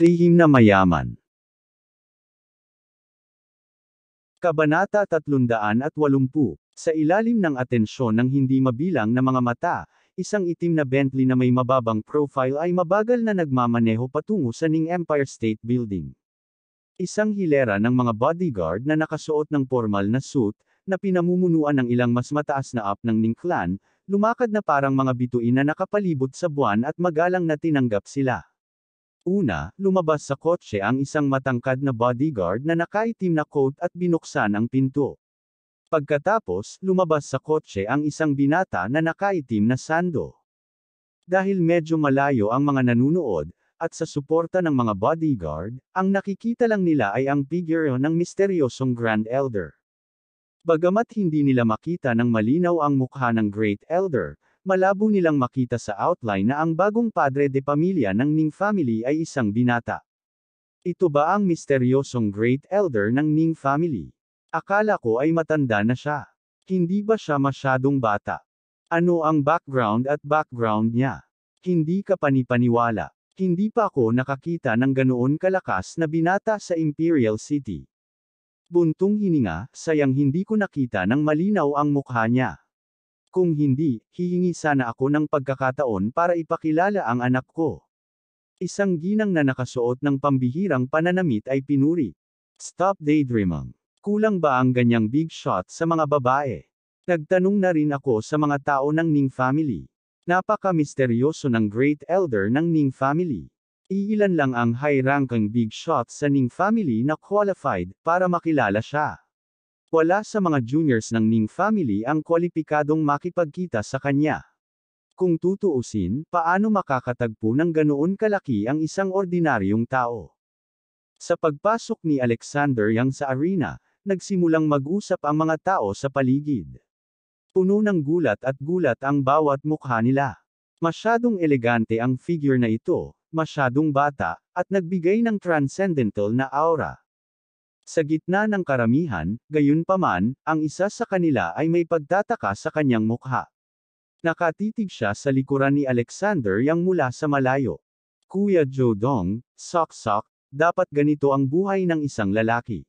Lihim na mayaman. Kabanata 380. Sa ilalim ng atensyon ng hindi mabilang na mga mata, isang itim na Bentley na may mababang profile ay mabagal na nagmamaneho patungo sa Ning Empire State Building. Isang hilera ng mga bodyguard na nakasuot ng formal na suit, na pinamumunuan ng ilang mas mataas na up ng Ning clan, lumakad na parang mga bituin na nakapalibot sa buwan at magalang na tinanggap sila. Una, lumabas sa kotse ang isang matangkad na bodyguard na nakaitim na coat at binuksan ang pinto. Pagkatapos, lumabas sa kotse ang isang binata na nakaitim na sando. Dahil medyo malayo ang mga nanunood, at sa suporta ng mga bodyguard, ang nakikita lang nila ay ang figure ng misteryosong Grand Elder. Bagamat hindi nila makita ng malinaw ang mukha ng Great Elder, malabo nilang makita sa outline na ang bagong padre de pamilya ng Ning family ay isang binata. Ito ba ang misteryosong Great Elder ng Ning family? Akala ko ay matanda na siya. Hindi ba siya masyadong bata? Ano ang background at background niya? Hindi ka panipaniwala. Hindi pa ako nakakita ng ganoon kalakas na binata sa Imperial City. Buntong hininga, sayang hindi ko nakita ng malinaw ang mukha niya. Kung hindi, hihingi sana ako ng pagkakataon para ipakilala ang anak ko. Isang ginang na nakasuot ng pambihirang pananamit ay pinuri. Stop daydreaming. Kulang ba ang ganyang big shot sa mga babae? Nagtanong na rin ako sa mga tao ng Ning family. Napaka-misteryoso ng great elder ng Ning family. Iilan lang ang high-ranking big shot sa Ning family na qualified para makilala siya. Wala sa mga juniors ng Ning family ang kwalipikadong makipagkita sa kanya. Kung tutuusin, paano makakatagpo ng ganoon kalaki ang isang ordinaryong tao? Sa pagpasok ni Alexander Yang sa arena, nagsimulang mag-usap ang mga tao sa paligid. Puno ng gulat at gulat ang bawat mukha nila. Masyadong elegante ang figure na ito, masyadong bata, at nagbigay ng transcendental na aura. Sa gitna ng karamihan, gayunpaman, ang isa sa kanila ay may pagtataka sa kanyang mukha. Nakatitig siya sa likuran ni Alexander yang mula sa malayo. Kuya Jodong, sok-sok, dapat ganito ang buhay ng isang lalaki.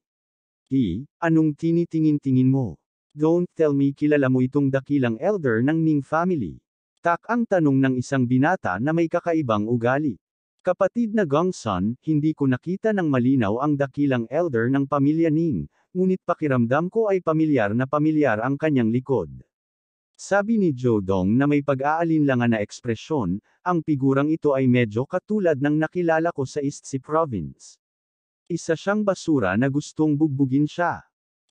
I, e, anong tinitingin-tingin mo? Don't tell me kilala mo itong dakilang elder ng Ning family. Tak ang tanong ng isang binata na may kakaibang ugali. Kapatid na Gongsun, hindi ko nakita ng malinaw ang dakilang elder ng pamilya Ning, ngunit pakiramdam ko ay pamilyar na pamilyar ang kanyang likod. Sabi ni Dong na may pag-aalinlangan na ekspresyon, ang pigurang ito ay medyo katulad ng nakilala ko sa East Sea Province. Isa siyang basura na gustong bugbugin siya.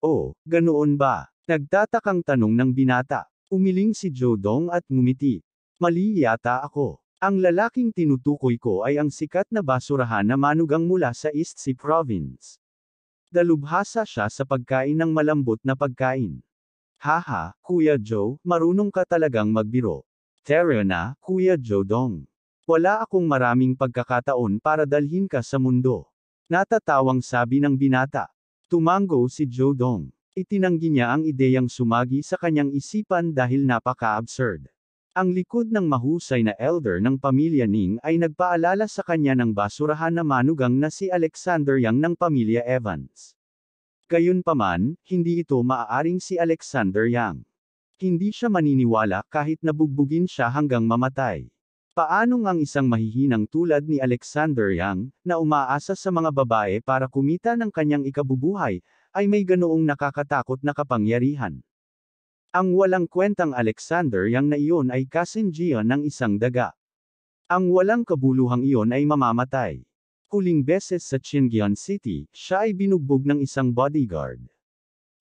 Oh, ganoon ba? Nagtatakang tanong ng binata. Umiling si Dong at ngumiti. Mali yata ako. Ang lalaking tinutukoy ko ay ang sikat na basurahan na manugang mula sa East Sea Province. Dalubhasa siya sa pagkain ng malambot na pagkain. Haha, Kuya Joe, marunong ka talagang magbiro. Teryo na, Kuya Joe Dong. Wala akong maraming pagkakataon para dalhin ka sa mundo. Natatawang sabi ng binata. Tumango si Joe Dong. Itinanggi niya ang ideyang sumagi sa kanyang isipan dahil napaka-absurd. Ang likod ng mahusay na elder ng pamilya Ning ay nagpaalala sa kanya ng basurahan na manugang na si Alexander Yang ng pamilya Evans. Gayunpaman, hindi ito maaaring si Alexander Yang. Hindi siya maniniwala kahit nabugbugin siya hanggang mamatay. Paano ang isang mahihinang tulad ni Alexander Yang, na umaasa sa mga babae para kumita ng kanyang ikabubuhay, ay may ganoong nakakatakot na kapangyarihan? Ang walang kwentang Alexander yang na iyon ay kasinjian ng isang daga. Ang walang kabuluhang iyon ay mamamatay. Huling beses sa Chingyan City, siya ay binugbog ng isang bodyguard.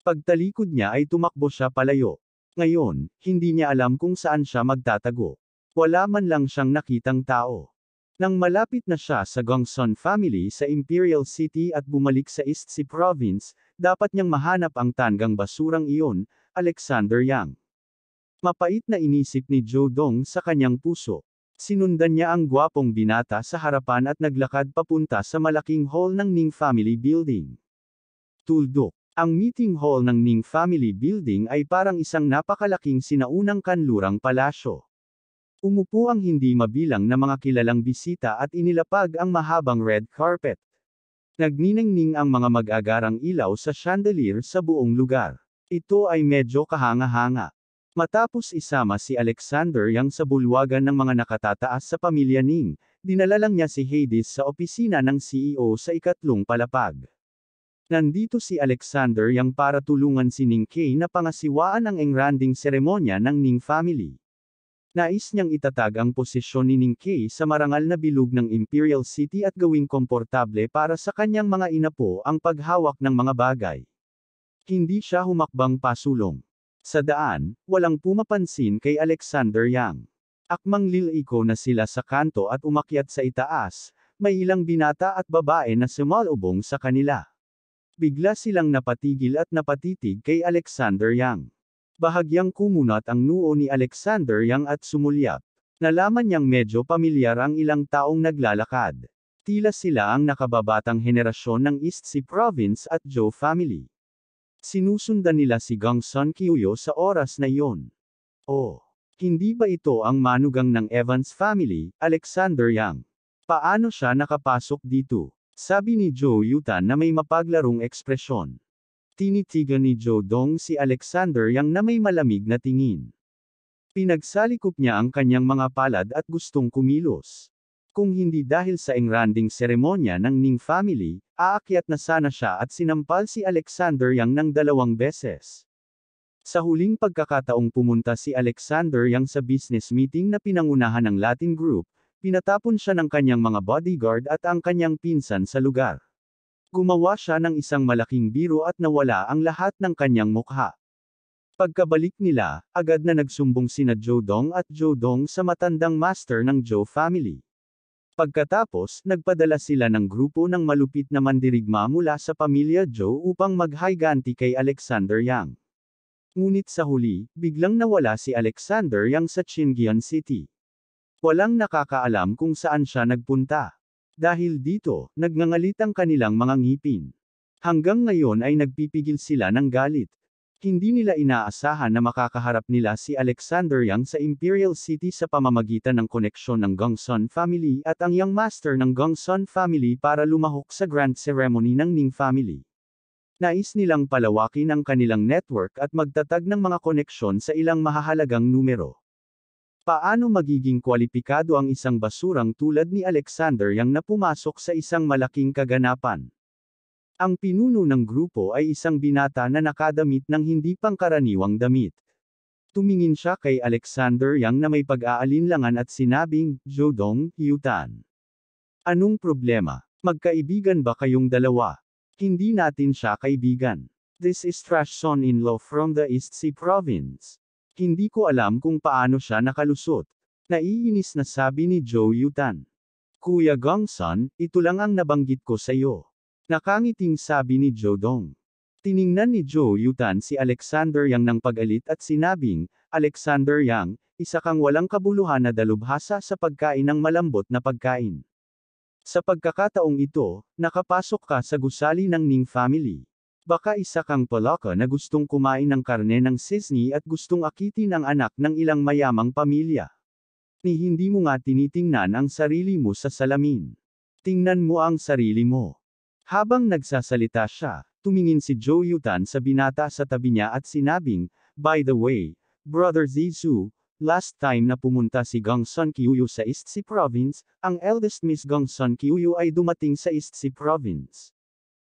Pagtalikod niya ay tumakbo siya palayo. Ngayon, hindi niya alam kung saan siya magtatago. Wala man lang siyang nakitang tao. Nang malapit na siya sa Gongsun family sa Imperial City at bumalik sa East Sea Province, dapat niyang mahanap ang tanggang basurang iyon, Alexander Yang. Mapait na inisip ni Joe Dong sa kanyang puso. Sinundan niya ang gwapong binata sa harapan at naglakad papunta sa malaking hall ng Ning Family Building. Tuldok. Ang meeting hall ng Ning Family Building ay parang isang napakalaking sinaunang kanlurang palasyo. Umupo ang hindi mabilang na mga kilalang bisita at inilapag ang mahabang red carpet. Nagniningning ang mga mag-agarang ilaw sa chandelier sa buong lugar. Ito ay medyo kahanga-hanga. Matapos isama si Alexander Yang sa bulwagan ng mga nakatataas sa pamilya Ning, dinala lang niya si Hades sa opisina ng CEO sa ikatlong palapag. Nandito si Alexander Yang para tulungan si Ning Kay na pangasiwaan ang engranding seremonya ng Ning family. Nais niyang itatag ang posisyon ni Ning Kay sa marangal na bilog ng Imperial City at gawing komportable para sa kanyang mga inapo ang paghawak ng mga bagay. Hindi siya humakbang pasulong. Sa daan, walang pumapansin kay Alexander Yang. Akmang liliko na sila sa kanto at umakyat sa itaas, may ilang binata at babae na sumalubong sa kanila. Bigla silang napatigil at napatitig kay Alexander Yang. Bahagyang kumunot ang noo ni Alexander Yang at sumulyap. Nalaman niyang medyo pamilyar ang ilang taong naglalakad. Tila sila ang nakababatang henerasyon ng East Sea Province at Joe family. Sinusundan nila si Gang Sun Kyuyo sa oras na iyon. Oh, hindi ba ito ang manugang ng Evans family, Alexander Yang? Paano siya nakapasok dito? Sabi ni Joe Yuta na may mapaglarong ekspresyon. Tinitigan ni Joe Dong si Alexander Yang na may malamig na tingin. Pinagsalikop niya ang kanyang mga palad at gustong kumilos. Kung hindi dahil sa engranding seremonya ng Ning family, aakyat na sana siya at sinampal si Alexander Yang ng dalawang beses. Sa huling pagkakataong pumunta si Alexander Yang sa business meeting na pinangunahan ng Latin Group, pinatapon siya ng kanyang mga bodyguard at ang kanyang pinsan sa lugar. Gumawa siya ng isang malaking biro at nawala ang lahat ng kanyang mukha. Pagkabalik nila, agad na nagsumbong sina Joe Dong at Joe Dong sa matandang master ng Joe family. Pagkatapos, nagpadala sila ng grupo ng malupit na mandirigma mula sa pamilya Joe upang maghiganti kay Alexander Yang. Ngunit sa huli, biglang nawala si Alexander Yang sa Chingian City. Walang nakakaalam kung saan siya nagpunta. Dahil dito, nagngangalit ang kanilang mga ngipin. Hanggang ngayon ay nagpipigil sila ng galit. Hindi nila inaasahan na makakaharap nila si Alexander Yang sa Imperial City sa pamamagitan ng koneksyon ng Gongsun family at ang Yang Master ng Gongsun family para lumahok sa grand ceremony ng Ning family. Nais nilang palawakin ang kanilang network at magtatag ng mga koneksyon sa ilang mahahalagang numero. Paano magiging kwalipikado ang isang basurang tulad ni Alexander Yang na pumasok sa isang malaking kaganapan? Ang pinuno ng grupo ay isang binata na nakadamit ng hindi pangkaraniwang damit. Tumingin siya kay Alexander Yang na may pag-aalinlangan at sinabing, Jodong, Yutan. Anong problema? Magkaibigan ba kayong dalawa? Hindi natin siya kaibigan. This is trash son-in-law from the East Sea Province. Hindi ko alam kung paano siya nakalusot. Naiinis na sabi ni Joe Yutan. Kuya Gongsun, ito lang ang nabanggit ko sa iyo. Nakangiting sabi ni Dong. Tiningnan ni Zhou Yutan si Alexander Yang ng pagalit at sinabing, Alexander Yang, isa kang walang kabuluhan na dalubhasa sa pagkain ng malambot na pagkain. Sa pagkakataong ito, nakapasok ka sa gusali ng Ning family. Baka isa kang palaka na gustong kumain ng karne ng sisni at gustong akitin ang anak ng ilang mayamang pamilya. Ni hindi mo nga tinitingnan ang sarili mo sa salamin. Tingnan mo ang sarili mo. Habang nagsasalita siya, tumingin si Joe Yutan sa binata sa tabi niya at sinabing, By the way, Brother Zizhu, last time na pumunta si Gang Sun Kyuyu sa Istsi Province, ang eldest Miss Gang Sun ay dumating sa Istsi Province.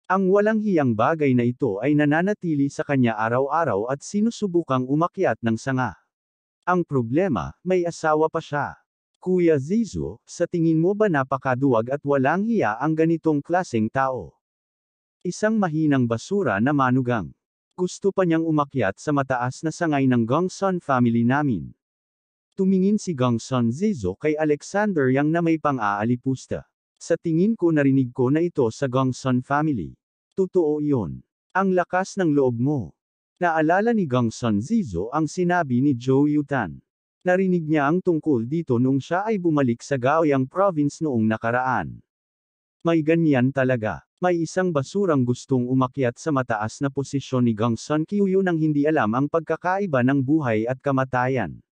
Ang walang hiyang bagay na ito ay nananatili sa kanya araw-araw at sinusubukang umakyat ng sanga. Ang problema, may asawa pa siya. Kuya Zizu, sa tingin mo ba napakaduwag at walang hiya ang ganitong klaseng tao? Isang mahinang basura na manugang. Gusto pa niyang umakyat sa mataas na sangay ng Gongsun family namin. Tumingin si Gongsun Zizo kay Alexander Yang na may pang-aalipusta. Sa tingin ko narinig ko na ito sa Gongsun family. Totoo iyon. Ang lakas ng loob mo. Naalala ni Gongsun Zizo ang sinabi ni Joe Yutan. Narinig niya ang tungkol dito nung siya ay bumalik sa Gaoyang province noong nakaraan. May ganyan talaga. May isang basurang gustong umakyat sa mataas na posisyon ni Gang Sun Kyuyu nang hindi alam ang pagkakaiba ng buhay at kamatayan.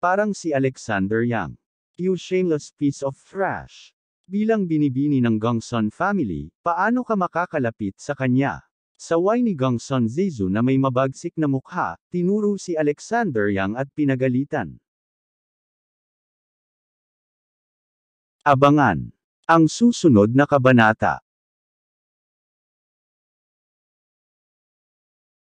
Parang si Alexander Yang. You shameless piece of trash. Bilang binibini ng Gang Sun family, paano ka makakalapit sa kanya? Saway ni Sun Zizu na may mabagsik na mukha, tinuro si Alexander Yang at pinagalitan. Abangan! Ang susunod na kabanata.